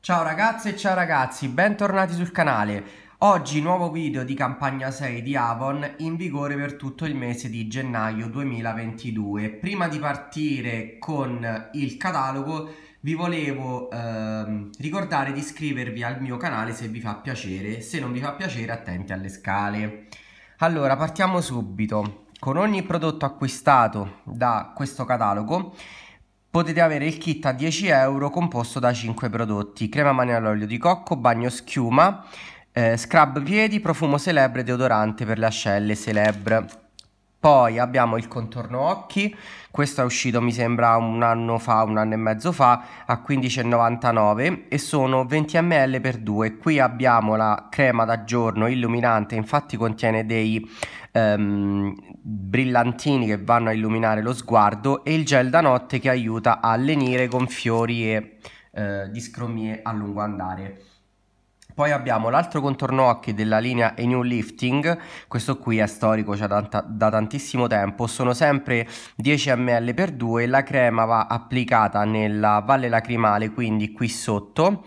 Ciao ragazze e ciao ragazzi, bentornati sul canale. Oggi nuovo video di campagna 6 di Avon in vigore per tutto il mese di gennaio 2022. Prima di partire con il catalogo vi volevo ehm, ricordare di iscrivervi al mio canale se vi fa piacere, se non vi fa piacere attenti alle scale. Allora partiamo subito. Con ogni prodotto acquistato da questo catalogo potete avere il kit a 10 euro composto da 5 prodotti crema mani all'olio di cocco, bagno schiuma eh, scrub piedi, profumo celebre e deodorante per le ascelle celebre poi abbiamo il contorno occhi, questo è uscito mi sembra un anno fa, un anno e mezzo fa, a 15,99 e sono 20 ml per 2. Qui abbiamo la crema da giorno illuminante, infatti contiene dei ehm, brillantini che vanno a illuminare lo sguardo e il gel da notte che aiuta a lenire con fiori e eh, discromie a lungo andare. Poi abbiamo l'altro contorno occhi della linea e New Lifting, questo qui è storico, cioè da, da tantissimo tempo, sono sempre 10 ml per 2, la crema va applicata nella valle lacrimale, quindi qui sotto,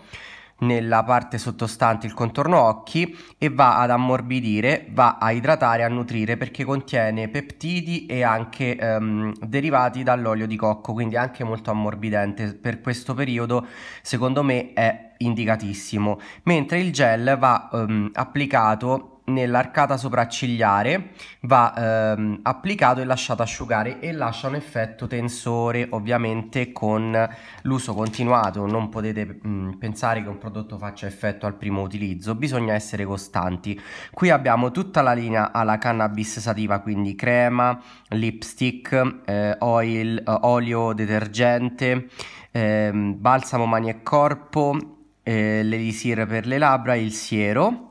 nella parte sottostante il contorno occhi e va ad ammorbidire, va a idratare, a nutrire perché contiene peptidi e anche ehm, derivati dall'olio di cocco, quindi anche molto ammorbidente. Per questo periodo, secondo me, è indicatissimo. Mentre il gel va ehm, applicato nell'arcata sopraccigliare va ehm, applicato e lasciato asciugare e lascia un effetto tensore ovviamente con l'uso continuato non potete mh, mm, pensare che un prodotto faccia effetto al primo utilizzo bisogna essere costanti qui abbiamo tutta la linea alla cannabis sativa quindi crema lipstick eh, oil, eh, olio detergente eh, balsamo mani e corpo eh, l'elisir per le labbra il siero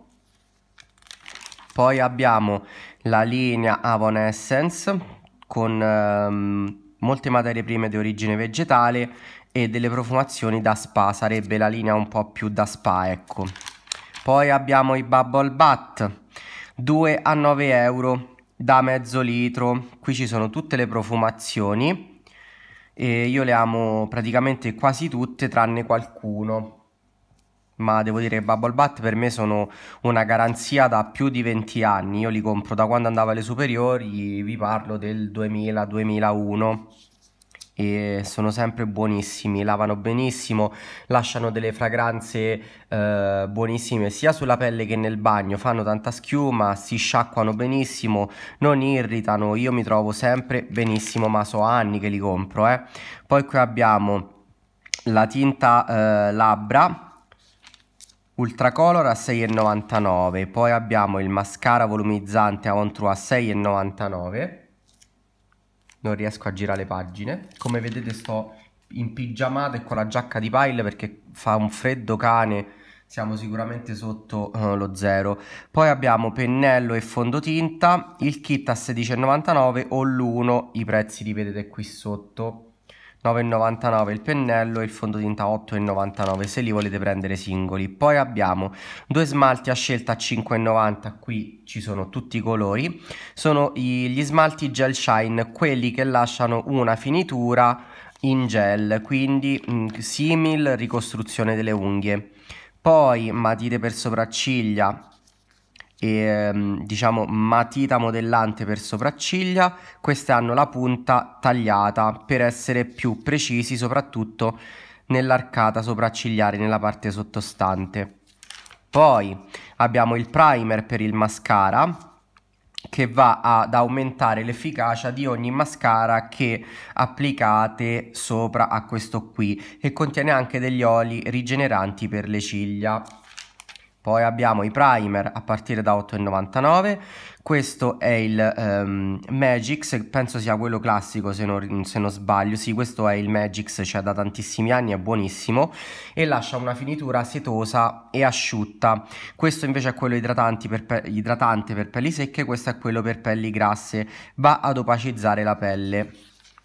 poi abbiamo la linea Avon Essence con ehm, molte materie prime di origine vegetale e delle profumazioni da spa, sarebbe la linea un po' più da spa, ecco. Poi abbiamo i Bubble Bat, 2 a 9 euro da mezzo litro. Qui ci sono tutte le profumazioni e io le amo praticamente quasi tutte tranne qualcuno ma devo dire che Bubble Bat per me sono una garanzia da più di 20 anni, io li compro da quando andavo alle superiori, vi parlo del 2000-2001 e sono sempre buonissimi, lavano benissimo, lasciano delle fragranze eh, buonissime sia sulla pelle che nel bagno, fanno tanta schiuma, si sciacquano benissimo, non irritano, io mi trovo sempre benissimo, ma so anni che li compro. Eh. Poi qui abbiamo la tinta eh, labbra Ultracolor a 6,99, poi abbiamo il mascara volumizzante a Ontru a 6,99. Non riesco a girare le pagine. Come vedete sto in pigiamata e con la giacca di pile perché fa un freddo cane, siamo sicuramente sotto eh, lo zero. Poi abbiamo pennello e fondotinta, il kit a 16,99 o l'1, i prezzi li vedete qui sotto. 9,99 il pennello e il fondotinta 8,99 se li volete prendere singoli poi abbiamo due smalti a scelta 5,90 qui ci sono tutti i colori sono gli smalti gel shine quelli che lasciano una finitura in gel quindi mm, simil ricostruzione delle unghie poi matite per sopracciglia e, ehm, diciamo matita modellante per sopracciglia, queste hanno la punta tagliata per essere più precisi soprattutto nell'arcata sopraccigliare nella parte sottostante. Poi abbiamo il primer per il mascara che va ad aumentare l'efficacia di ogni mascara che applicate sopra a questo qui e contiene anche degli oli rigeneranti per le ciglia. Poi abbiamo i primer a partire da 8,99, questo è il um, Magix, penso sia quello classico se non, se non, sbaglio, sì questo è il Magix, cioè da tantissimi anni è buonissimo e lascia una finitura setosa e asciutta. Questo invece è quello per pe idratante per pelli secche, questo è quello per pelli grasse, va ad opacizzare la pelle.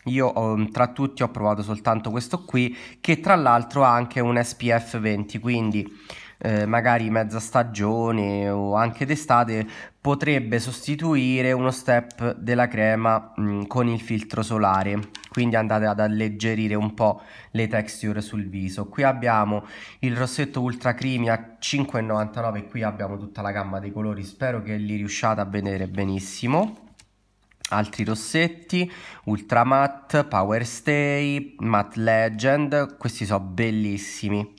Io ehm, tra tutti ho provato soltanto questo qui che tra l'altro ha anche un SPF 20, quindi eh, magari mezza stagione o anche d'estate potrebbe sostituire uno step della crema mh, mm, con il filtro solare quindi andate ad alleggerire un po' le texture sul viso qui abbiamo il rossetto ultra creamy a 5,99 qui abbiamo tutta la gamma dei colori spero che li riusciate a vedere benissimo altri rossetti, Ultra Matte, Power Stay, Matte Legend, questi sono bellissimi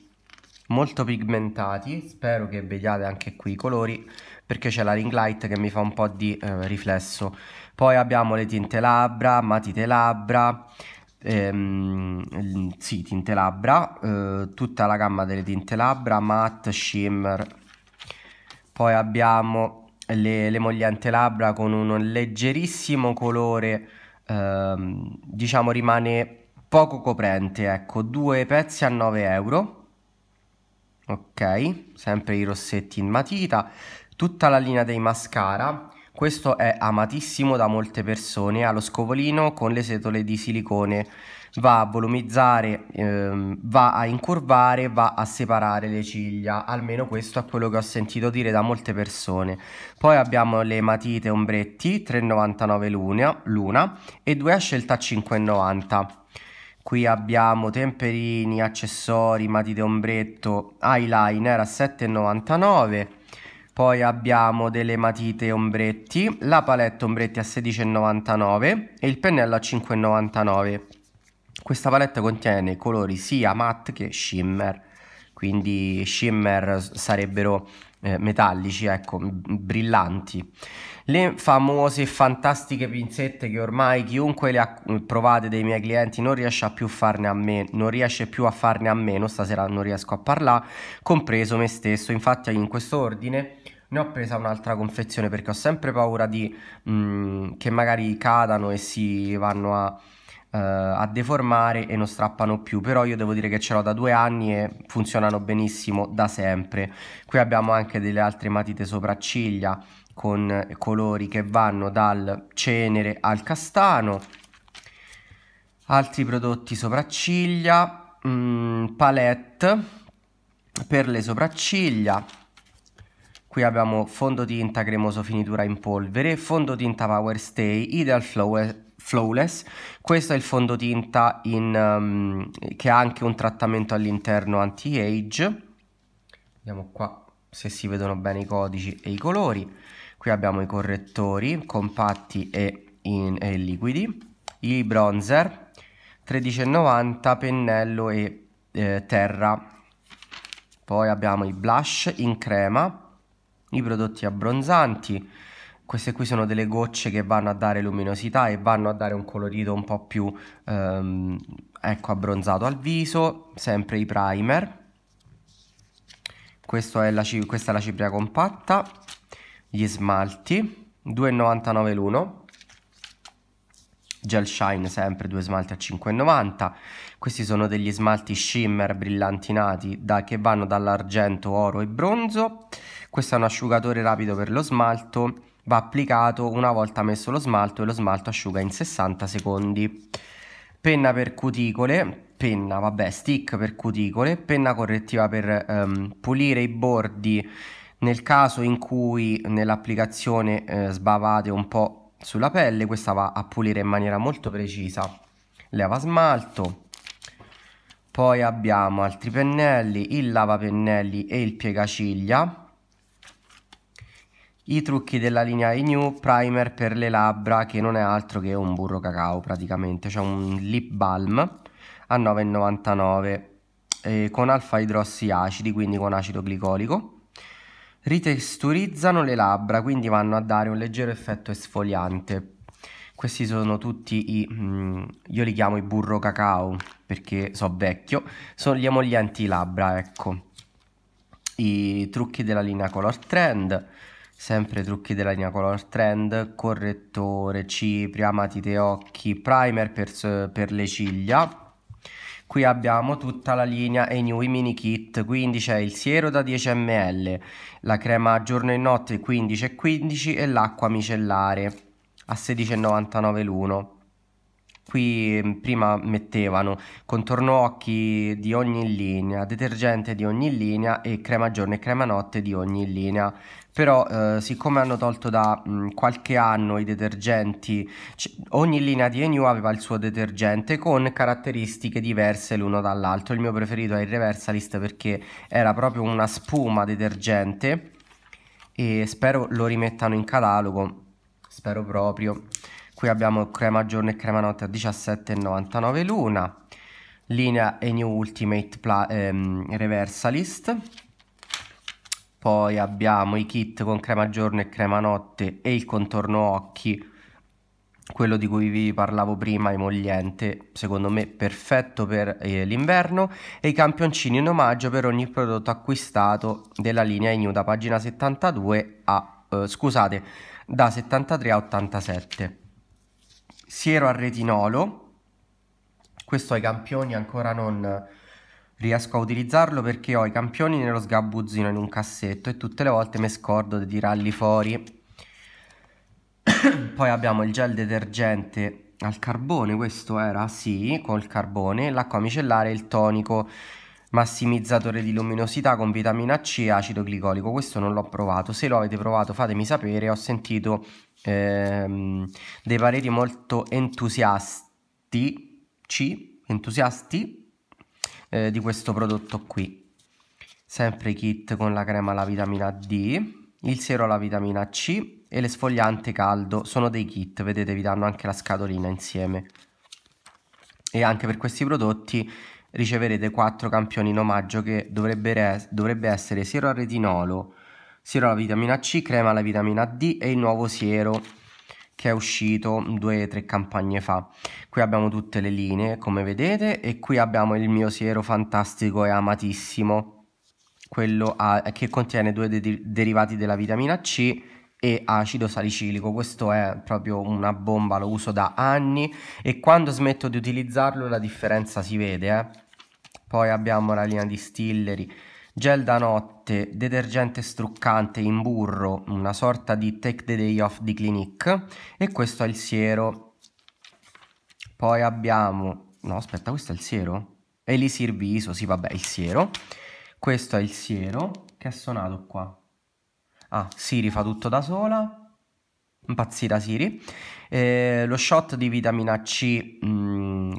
molto pigmentati spero che vediate anche qui i colori perché c'è la ring light che mi fa un po' di eh, riflesso poi abbiamo le tinte labbra matite labbra ehm, sì tinte labbra eh, tutta la gamma delle tinte labbra matte shimmer poi abbiamo le, l'emolliente labbra con un leggerissimo colore ehm, diciamo rimane poco coprente ecco due pezzi a 9 euro ok sempre i rossetti in matita tutta la linea dei mascara questo è amatissimo da molte persone ha lo scovolino con le setole di silicone va a volumizzare ehm, va a incurvare va a separare le ciglia almeno questo è quello che ho sentito dire da molte persone poi abbiamo le matite ombretti 3,99 l'una, l'una e due a scelta 5,90 qui abbiamo temperini, accessori, matite ombretto, eyeliner a 7,99 poi abbiamo delle matite ombretti, la palette ombretti a 16,99 e il pennello a 5,99 questa palette contiene colori sia matte che shimmer quindi shimmer sarebbero eh, metallici, ecco, brillanti le famose e fantastiche pinzette che ormai chiunque le ha provate dei miei clienti non riesce a più farne a meno, non riesce più a farne a meno, stasera non riesco a parlare, compreso me stesso, infatti in questo ordine ne ho presa un'altra confezione perché ho sempre paura di mh, mm, che magari cadano e si vanno a, uh, a, deformare e non strappano più però io devo dire che ce l'ho da due anni e funzionano benissimo da sempre qui abbiamo anche delle altre matite sopracciglia con colori che vanno dal cenere al castano, altri prodotti sopracciglia, mh, mm, palette per le sopracciglia, qui abbiamo fondotinta cremoso finitura in polvere, fondotinta power stay, ideal flower Flawless. Questo è il fondotinta in, um, che ha anche un trattamento all'interno anti-age. Vediamo qua se si vedono bene i codici e i colori qui abbiamo i correttori compatti e, in, e liquidi i bronzer 13,90 pennello e eh, terra poi abbiamo i blush in crema i prodotti abbronzanti queste qui sono delle gocce che vanno a dare luminosità e vanno a dare un colorito un po' più ehm, ecco abbronzato al viso sempre i primer è la, questa è la cipria compatta gli smalti 2,99 l'uno gel shine sempre due smalti a 5,90 questi sono degli smalti shimmer brillantinati da, che vanno dall'argento oro e bronzo questo è un asciugatore rapido per lo smalto va applicato una volta messo lo smalto e lo smalto asciuga in 60 secondi penna per cuticole penna vabbè stick per cuticole penna correttiva per um, pulire i bordi nel caso in cui nell'applicazione eh, sbavate un po' sulla pelle, questa va a pulire in maniera molto precisa. Leva smalto, poi abbiamo altri pennelli, il lavapennelli e il piegaciglia. I trucchi della linea New Primer per le labbra che non è altro che un burro cacao praticamente, cioè un lip balm a 9,99 eh, con alfa idrossi acidi, quindi con acido glicolico ritesturizzano le labbra, quindi vanno a dare un leggero effetto esfoliante. Questi sono tutti i, mm, io li chiamo i burro cacao perché so vecchio, sono gli emollienti labbra, ecco. I trucchi della linea Color Trend, sempre trucchi della linea Color Trend, correttore, cipria, matite occhi, primer per, per le ciglia, Qui abbiamo tutta la linea e new mini kit, quindi c'è il siero da 10 ml, la crema giorno e notte 15 e 15 e l'acqua micellare a 16,99 l'uno. Qui mm, prima mettevano contorno occhi di ogni linea, detergente di ogni linea e crema giorno e crema notte di ogni linea però eh, siccome hanno tolto da mh, mm, qualche anno i detergenti, ogni linea di Enu aveva il suo detergente con caratteristiche diverse l'uno dall'altro. Il mio preferito è il Reversalist perché era proprio una spuma detergente e spero lo rimettano in catalogo, spero proprio. Qui abbiamo crema giorno e crema notte a 17,99 l'una, linea Enu Ultimate Pla ehm, Reversalist poi abbiamo i kit con crema giorno e crema notte e il contorno occhi, quello di cui vi parlavo prima, emolliente, secondo me perfetto per eh, l'inverno, e i campioncini in omaggio per ogni prodotto acquistato della linea INU da pagina 72 a, eh, scusate, da 73 a 87. Siero al retinolo, questo ai campioni ancora non riesco a utilizzarlo perché ho i campioni nello sgabuzzino in un cassetto e tutte le volte mi scordo di tirarli fuori. Poi abbiamo il gel detergente al carbone, questo era, sì, col carbone, l'acqua micellare e il tonico massimizzatore di luminosità con vitamina C e acido glicolico. Questo non l'ho provato. Se lo avete provato, fatemi sapere. Ho sentito ehm, dei pareri molto entusiasti. entusiasti eh, di questo prodotto qui sempre kit con la crema alla vitamina D il siero alla vitamina C e l'esfogliante caldo sono dei kit vedete vi danno anche la scatolina insieme e anche per questi prodotti riceverete 4 campioni in omaggio che dovrebbe essere siero al retinolo siero alla vitamina C, crema alla vitamina D e il nuovo siero che è uscito due o tre campagne fa. Qui abbiamo tutte le linee, come vedete, e qui abbiamo il mio siero fantastico e amatissimo, quello a, ah, che contiene due de derivati della vitamina C e acido salicilico. Questo è proprio una bomba, lo uso da anni e quando smetto di utilizzarlo la differenza si vede. Eh? Poi abbiamo la linea di gel da notte, detergente struccante in burro, una sorta di take the day off di Clinique e questo è il siero. Poi abbiamo... no aspetta questo è il siero? Elisir Viso, sì vabbè il siero. Questo è il siero che è suonato qua. Ah, Siri fa tutto da sola impazzita Siri. Eh, lo shot di vitamina C mh, mm,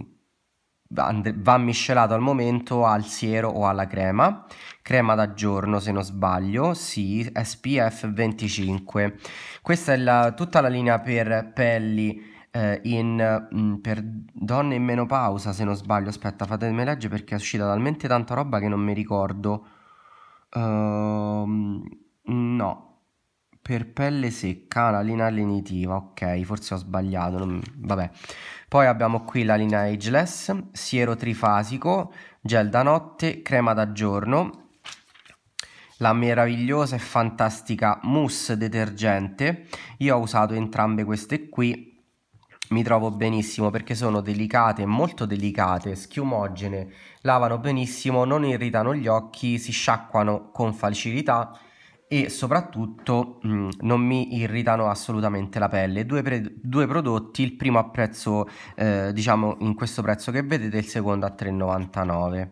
va miscelato al momento al siero o alla crema crema da giorno se non sbaglio sì SPF 25 questa è la, tutta la linea per pelli eh, in, mh, mm, per donne in menopausa se non sbaglio aspetta fatemi leggere perché è uscita talmente tanta roba che non mi ricordo uh, no per pelle secca, la linea lenitiva, ok, forse ho sbagliato, non... vabbè. Poi abbiamo qui la linea ageless, siero trifasico, gel da notte, crema da giorno, la meravigliosa e fantastica mousse detergente. Io ho usato entrambe queste qui, mi trovo benissimo perché sono delicate, molto delicate, schiumogene, lavano benissimo, non irritano gli occhi, si sciacquano con facilità e soprattutto mh, mm, non mi irritano assolutamente la pelle. Due, pre- due prodotti, il primo a prezzo, eh, diciamo in questo prezzo che vedete, il secondo a 3,99.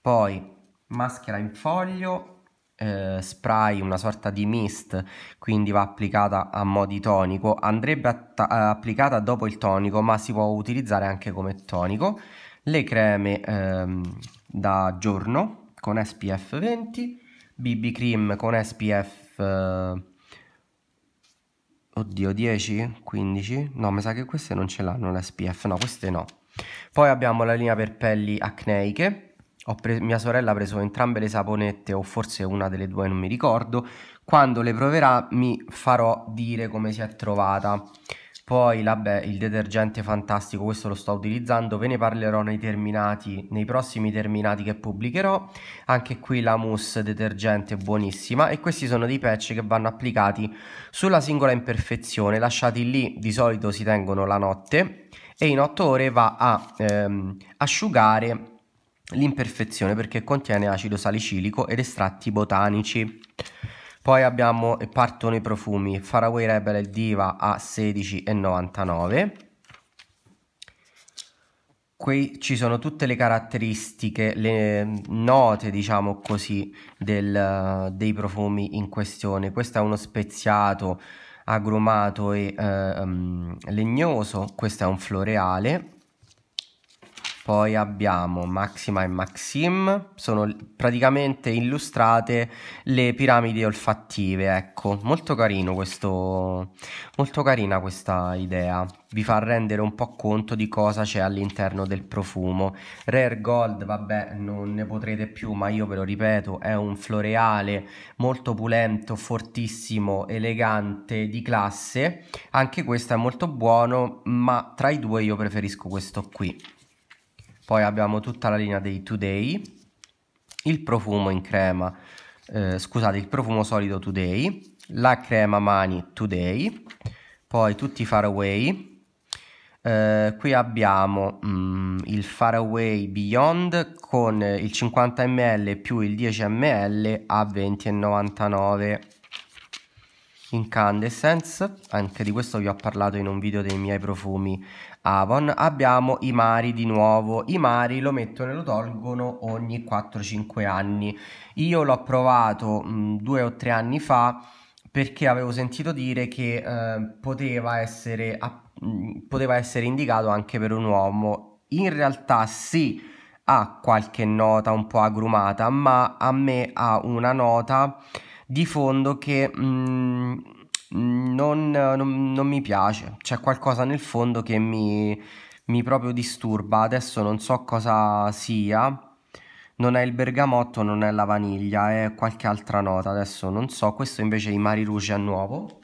Poi maschera in foglio, eh, spray, una sorta di mist, quindi va applicata a mo' di tonico. Andrebbe atta- eh, applicata dopo il tonico, ma si può utilizzare anche come tonico. Le creme ehm, da giorno con SPF 20 BB Cream con SPF eh, oddio 10 15 no mi sa che queste non ce l'hanno l'SPF no queste no poi abbiamo la linea per pelli acneiche mia sorella ha preso entrambe le saponette o forse una delle due non mi ricordo quando le proverà mi farò dire come si è trovata poi vabbè, il detergente fantastico, questo lo sto utilizzando, ve ne parlerò nei terminati, nei prossimi terminati che pubblicherò. Anche qui la mousse detergente è buonissima e questi sono dei patch che vanno applicati sulla singola imperfezione, lasciati lì, di solito si tengono la notte e in 8 ore va a ehm, asciugare l'imperfezione perché contiene acido salicilico ed estratti botanici. Poi abbiamo e partono i profumi Faraway Rebel e Diva a 16,99. Qui ci sono tutte le caratteristiche, le note, diciamo così, del, dei profumi in questione. Questo è uno speziato, agrumato e eh, legnoso, questo è un floreale, poi abbiamo Maxima e Maxim, sono praticamente illustrate le piramidi olfattive, ecco, molto carino questo, molto carina questa idea, vi fa rendere un po' conto di cosa c'è all'interno del profumo. Rare Gold, vabbè, non ne potrete più, ma io ve lo ripeto, è un floreale molto pulento, fortissimo, elegante, di classe, anche questo è molto buono, ma tra i due io preferisco questo qui poi abbiamo tutta la linea dei Today, il profumo in crema, eh, scusate, il profumo solido Today, la crema mani Today, poi tutti i faraway, Uh, qui abbiamo um, il Faraway Beyond con il 50 ml più il 10 ml a 20,99 Incandescence, anche di questo vi ho parlato in un video dei miei profumi Avon, abbiamo i mari di nuovo, i mari lo mettono e lo tolgono ogni 4-5 anni, io l'ho provato mh, mm, due o tre anni fa perché avevo sentito dire che eh, poteva, essere, mh, mm, poteva essere indicato anche per un uomo, in realtà sì, ha qualche nota un po' agrumata, ma a me ha una nota di fondo che mh, mm, non, non, non, mi piace, c'è qualcosa nel fondo che mi, mi proprio disturba, adesso non so cosa sia, non è il bergamotto, non è la vaniglia, è qualche altra nota, adesso non so, questo invece è i Mari Rouge a nuovo.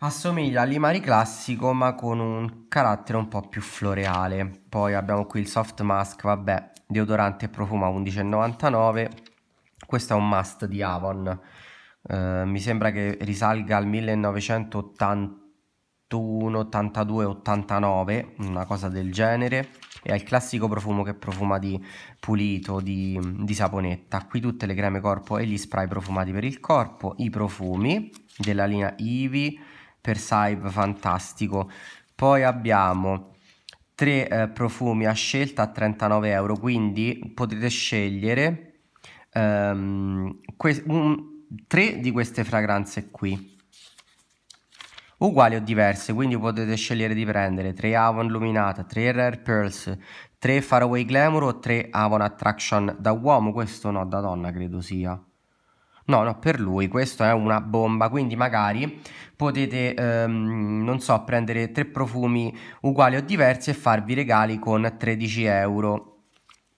Assomiglia all'Imari classico ma con un carattere un po' più floreale. Poi abbiamo qui il soft mask, vabbè, deodorante e profuma 11,99 questo è un must di Avon. Uh, mi sembra che risalga al 1981, 82, 89, una cosa del genere. E ha il classico profumo che profuma di pulito, di, di saponetta. Qui tutte le creme corpo e gli spray profumati per il corpo, i profumi della linea Ivy per Saib, fantastico. Poi abbiamo tre eh, profumi a scelta a 39 euro, quindi potete scegliere um, que- un, tre di queste fragranze qui uguali o diverse, quindi potete scegliere di prendere 3 Avon Luminata, 3 Rare Pearls, 3 Faraway Glamour o 3 Avon Attraction da uomo, questo no, da donna credo sia. No, no, per lui questo è una bomba, quindi magari potete, ehm, non so, prendere tre profumi uguali o diversi e farvi regali con 13 euro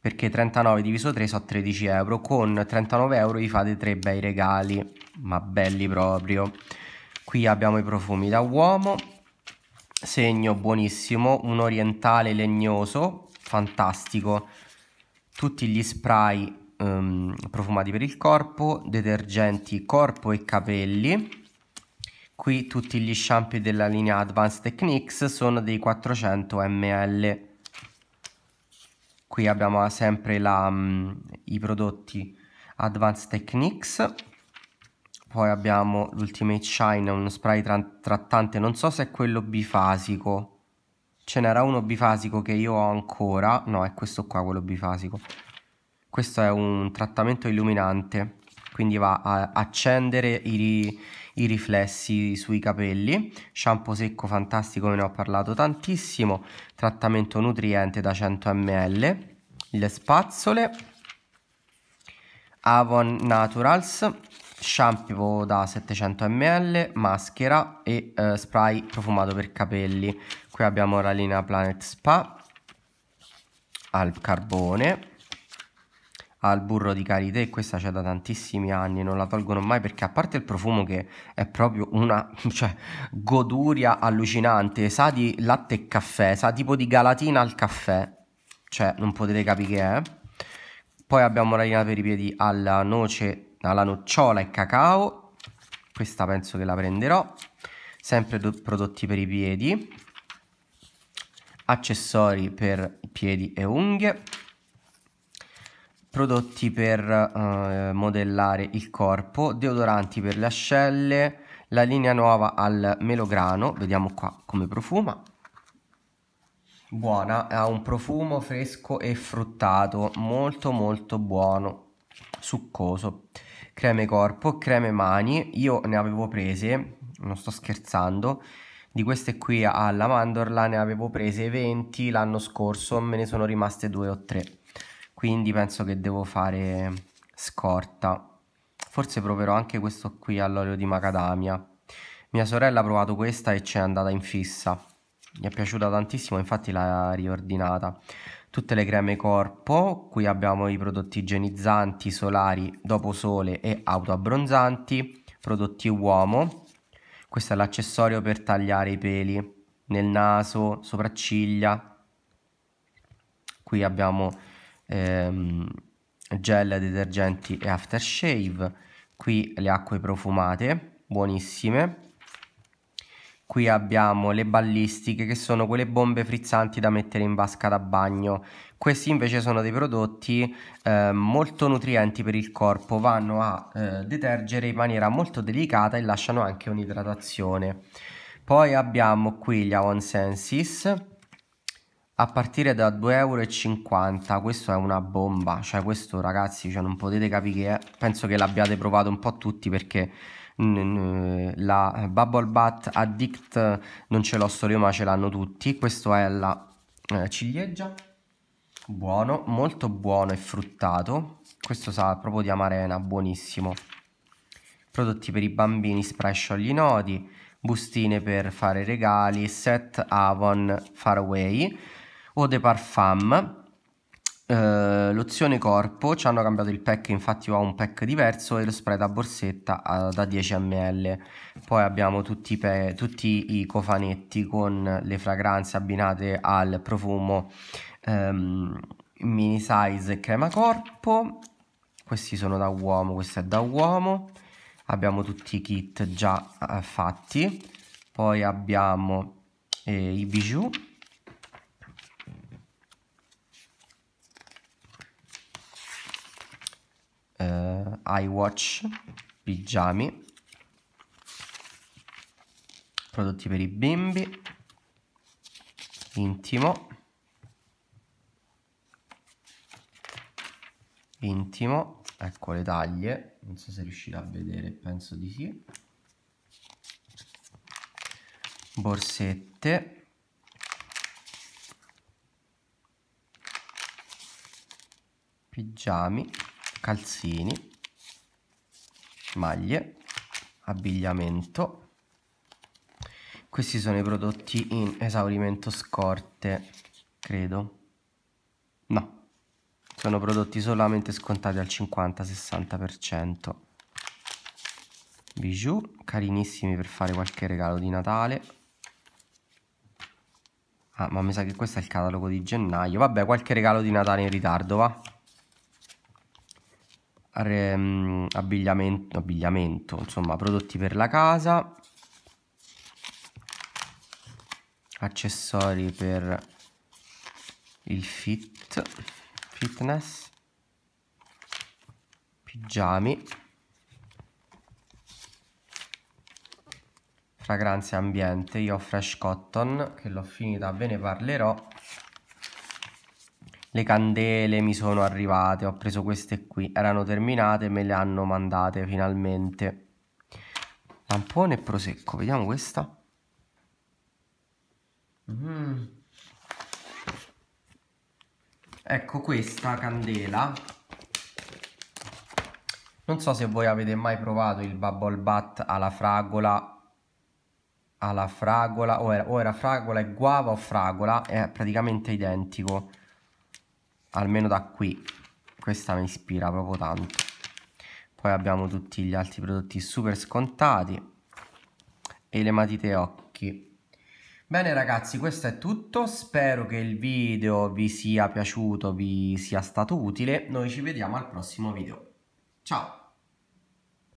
perché 39 diviso 3 sono 13 euro con 39 euro vi fate tre bei regali ma belli proprio qui abbiamo i profumi da uomo segno buonissimo un orientale legnoso fantastico tutti gli spray um, profumati per il corpo detergenti corpo e capelli qui tutti gli shampoo della linea Advanced Techniques sono dei 400 ml qui abbiamo sempre la, mm, i prodotti Advanced Techniques poi abbiamo l'Ultimate Shine uno spray trattante non so se è quello bifasico ce n'era uno bifasico che io ho ancora no è questo qua quello bifasico questo è un trattamento illuminante quindi va a accendere i, i riflessi sui capelli, shampoo secco fantastico, ve ne ho parlato tantissimo, trattamento nutriente da 100 ml, le spazzole, Avon Naturals, shampoo da 700 ml, maschera e eh, spray profumato per capelli. Qui abbiamo la linea Planet Spa al carbone al burro di karité e questa c'è da tantissimi anni, non la tolgono mai perché a parte il profumo che è proprio una cioè, goduria allucinante, sa di latte e caffè, sa tipo di galatina al caffè, cioè non potete capire che eh. è. Poi abbiamo la linea per i piedi alla noce, alla nocciola e cacao, questa penso che la prenderò, sempre prodotti per i piedi, accessori per piedi e unghie prodotti per eh, modellare il corpo, deodoranti per le ascelle, la linea nuova al melograno, vediamo qua come profuma. Buona, ha un profumo fresco e fruttato, molto molto buono, succoso. Creme corpo, creme mani, io ne avevo prese, non sto scherzando, di queste qui alla mandorla ne avevo prese 20 l'anno scorso, me ne sono rimaste due o tre quindi penso che devo fare scorta forse proverò anche questo qui all'olio di macadamia mia sorella ha provato questa e ci è andata in fissa mi è piaciuta tantissimo infatti l'ha riordinata tutte le creme corpo qui abbiamo i prodotti igienizzanti solari dopo sole e autoabbronzanti prodotti uomo questo è l'accessorio per tagliare i peli nel naso sopracciglia qui abbiamo ehm, gel, detergenti e aftershave. Qui le acque profumate, buonissime. Qui abbiamo le ballistiche che sono quelle bombe frizzanti da mettere in vasca da bagno. Questi invece sono dei prodotti eh, molto nutrienti per il corpo, vanno a eh, detergere in maniera molto delicata e lasciano anche un'idratazione. Poi abbiamo qui gli Avon Senses, a partire da 2,50 euro questo è una bomba cioè questo ragazzi cioè non potete capire che è eh, penso che l'abbiate provato un po' tutti perché la Bubble Butt Addict non ce l'ho solo io ma ce l'hanno tutti questo è la eh, ciliegia buono molto buono e fruttato questo sa proprio di amarena buonissimo prodotti per i bambini spray sciogli nodi bustine per fare regali set Avon Faraway Eau de Parfum eh, lozione corpo ci hanno cambiato il pack infatti va un pack diverso e lo spray da borsetta a, da 10 ml poi abbiamo tutti i, tutti i, cofanetti con le fragranze abbinate al profumo ehm, mini size crema corpo questi sono da uomo questo è da uomo abbiamo tutti i kit già eh, fatti poi abbiamo eh, i bijou iWatch, pigiami, prodotti per i bimbi, intimo, intimo, ecco le taglie, non so se riuscirà a vedere, penso di sì, borsette, pigiami, calzini, maglie, abbigliamento. Questi sono i prodotti in esaurimento scorte, credo. No, sono prodotti solamente scontati al 50-60%. Bijou, carinissimi per fare qualche regalo di Natale. Ah, ma mi sa che questo è il catalogo di gennaio. Vabbè, qualche regalo di Natale in ritardo, va? Mm, abbigliamento, abbigliamento, insomma prodotti per la casa, accessori per il fit, fitness, pigiami, fragranze ambiente, io ho Fresh Cotton che l'ho finita, ve ne parlerò le candele mi sono arrivate, ho preso queste qui, erano terminate, me le hanno mandate finalmente. Lampone e prosecco, vediamo questa. Mm. Ecco questa candela. Non so se voi avete mai provato il bubble bat alla fragola alla fragola o era, o era fragola e guava o fragola è praticamente identico almeno da qui questa mi ispira proprio tanto poi abbiamo tutti gli altri prodotti super scontati e le matite occhi Bene ragazzi, questo è tutto, spero che il video vi sia piaciuto, vi sia stato utile, noi ci vediamo al prossimo video. Ciao!